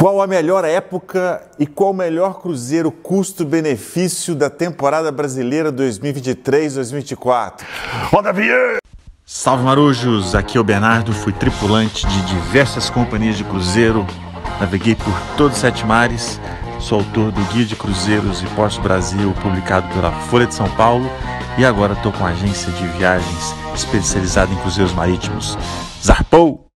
Qual a melhor época e qual o melhor cruzeiro custo-benefício da temporada brasileira 2023-2024? Roda a Salve marujos, aqui é o Bernardo, fui tripulante de diversas companhias de cruzeiro, naveguei por todos os sete mares, sou autor do Guia de Cruzeiros e Porto Brasil, publicado pela Folha de São Paulo, e agora estou com a agência de viagens especializada em cruzeiros marítimos. Zarpou!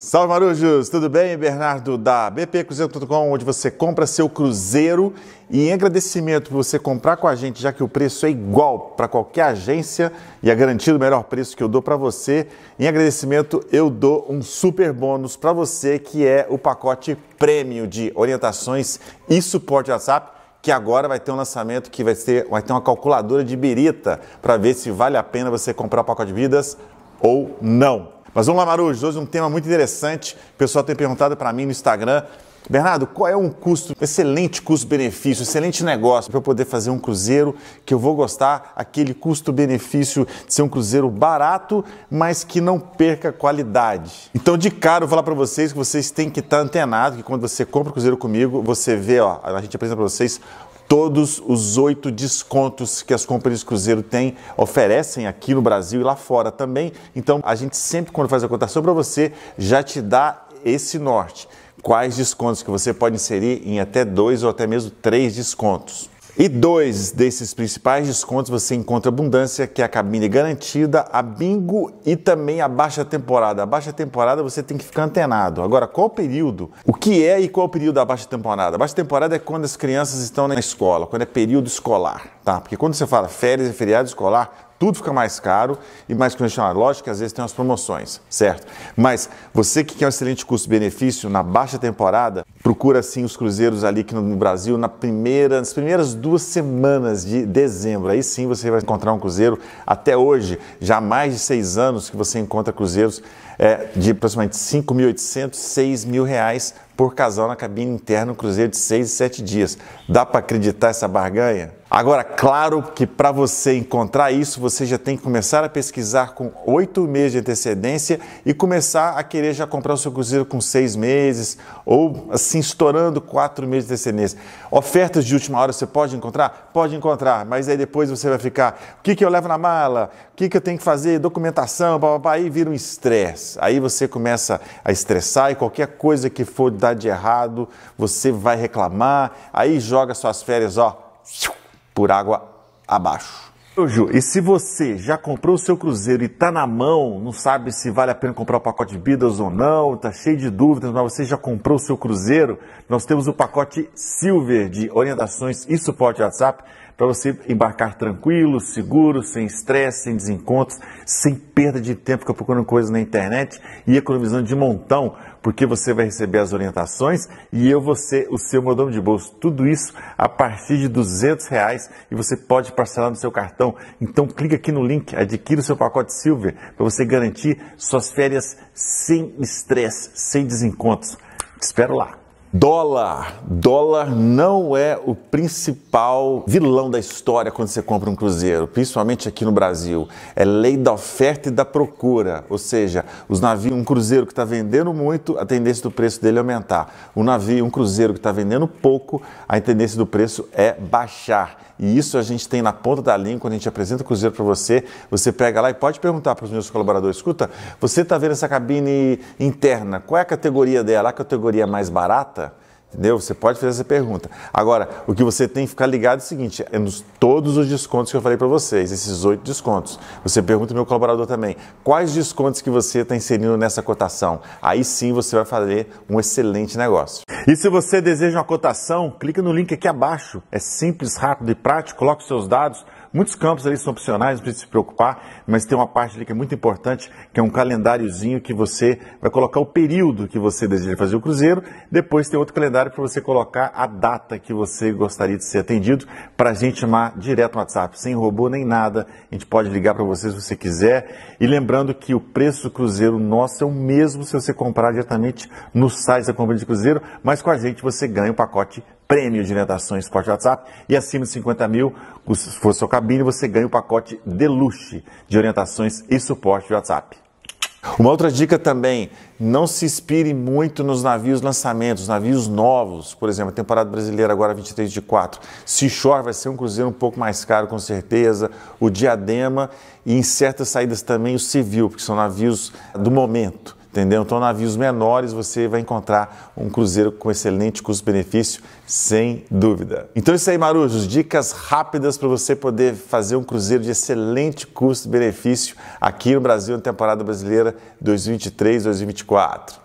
Salve Marujos, tudo bem? Bernardo da bpcruzeiro.com, onde você compra seu cruzeiro. E em agradecimento por você comprar com a gente, já que o preço é igual para qualquer agência e é garantido o melhor preço que eu dou para você, em agradecimento eu dou um super bônus para você que é o pacote prêmio de orientações e suporte WhatsApp que agora vai ter um lançamento que vai, ser, vai ter uma calculadora de birita para ver se vale a pena você comprar o pacote de vidas ou não. Mas vamos lá, Marujos, hoje um tema muito interessante. O pessoal tem perguntado para mim no Instagram. Bernardo, qual é um custo, excelente custo-benefício, excelente negócio para eu poder fazer um cruzeiro que eu vou gostar, aquele custo-benefício de ser um cruzeiro barato, mas que não perca qualidade. Então, de cara, eu vou falar para vocês que vocês têm que estar antenados, que quando você compra o um cruzeiro comigo, você vê, ó, a gente apresenta para vocês todos os oito descontos que as companhias de cruzeiro têm, oferecem aqui no Brasil e lá fora também. Então, a gente sempre, quando faz a cotação para você, já te dá esse norte. Quais descontos que você pode inserir em até dois ou até mesmo três descontos. E dois desses principais descontos você encontra Abundância, que é a cabine garantida, a Bingo e também a baixa temporada. A baixa temporada você tem que ficar antenado. Agora, qual o período? O que é e qual é o período da baixa temporada? A baixa temporada é quando as crianças estão na escola, quando é período escolar, tá? Porque quando você fala férias e feriado escolar, tudo fica mais caro e mais condicionado. Lógico que às vezes tem umas promoções, certo? Mas você que quer um excelente custo-benefício na baixa temporada, procura assim os cruzeiros ali que no Brasil na primeira, nas primeiras duas semanas de dezembro. Aí sim você vai encontrar um cruzeiro. Até hoje, já há mais de seis anos que você encontra cruzeiros é, de aproximadamente 5.800, 6 mil reais por casal na cabine interna, um cruzeiro de 6 e 7 dias. Dá para acreditar essa barganha? Agora, claro que para você encontrar isso, você já tem que começar a pesquisar com oito meses de antecedência e começar a querer já comprar o seu cruzeiro com seis meses ou assim estourando quatro meses de antecedência. Ofertas de última hora você pode encontrar? Pode encontrar, mas aí depois você vai ficar, o que, que eu levo na mala? O que, que eu tenho que fazer? Documentação, blá, blá, blá. aí vira um estresse. Aí você começa a estressar e qualquer coisa que for de errado, você vai reclamar, aí joga suas férias, ó, por água abaixo. Ju, e se você já comprou o seu cruzeiro e está na mão, não sabe se vale a pena comprar o pacote de Bidas ou não, está cheio de dúvidas, mas você já comprou o seu cruzeiro, nós temos o pacote Silver de orientações e suporte WhatsApp para você embarcar tranquilo, seguro, sem estresse, sem desencontros, sem perda de tempo fica procurando coisas na internet e economizando de montão, porque você vai receber as orientações e eu vou ser o seu mordomo de bolso. Tudo isso a partir de 200 reais e você pode parcelar no seu cartão. Então clica aqui no link, adquira o seu pacote Silver para você garantir suas férias sem estresse, sem desencontros. Te espero lá. Dólar. Dólar não é o principal vilão da história quando você compra um cruzeiro, principalmente aqui no Brasil. É lei da oferta e da procura. Ou seja, os navios, um cruzeiro que está vendendo muito, a tendência do preço dele é aumentar. Um navio, um cruzeiro que está vendendo pouco, a tendência do preço é baixar. E isso a gente tem na ponta da linha quando a gente apresenta o cruzeiro para você. Você pega lá e pode perguntar para os meus colaboradores: escuta, você está vendo essa cabine interna? Qual é a categoria dela? A categoria mais barata? Entendeu? Você pode fazer essa pergunta. Agora, o que você tem que ficar ligado é o seguinte: é nos todos os descontos que eu falei para vocês, esses oito descontos. Você pergunta ao meu colaborador também, quais descontos que você está inserindo nessa cotação? Aí sim você vai fazer um excelente negócio. E se você deseja uma cotação, clica no link aqui abaixo. É simples, rápido e prático. Coloque os seus dados Muitos campos ali são opcionais, não precisa se preocupar, mas tem uma parte ali que é muito importante, que é um calendáriozinho que você vai colocar o período que você deseja fazer o cruzeiro, depois tem outro calendário para você colocar a data que você gostaria de ser atendido, para a gente chamar direto no WhatsApp, sem robô nem nada, a gente pode ligar para você se você quiser. E lembrando que o preço do cruzeiro nosso é o mesmo se você comprar diretamente no site da companhia de cruzeiro, mas com a gente você ganha o um pacote prêmio de orientações em esporte WhatsApp e acima de 50 mil, se for sua cabine, você ganha o pacote Deluxe de orientações e suporte WhatsApp. Uma outra dica também, não se inspire muito nos navios lançamentos, navios novos, por exemplo, a temporada brasileira agora 23 de 4. Seashore vai ser um cruzeiro um pouco mais caro com certeza, o Diadema e em certas saídas também o Civil, porque são navios do momento entendeu? Então, navios menores você vai encontrar um cruzeiro com excelente custo-benefício, sem dúvida. Então, é isso aí, marujos, dicas rápidas para você poder fazer um cruzeiro de excelente custo-benefício aqui no Brasil na temporada brasileira 2023-2024.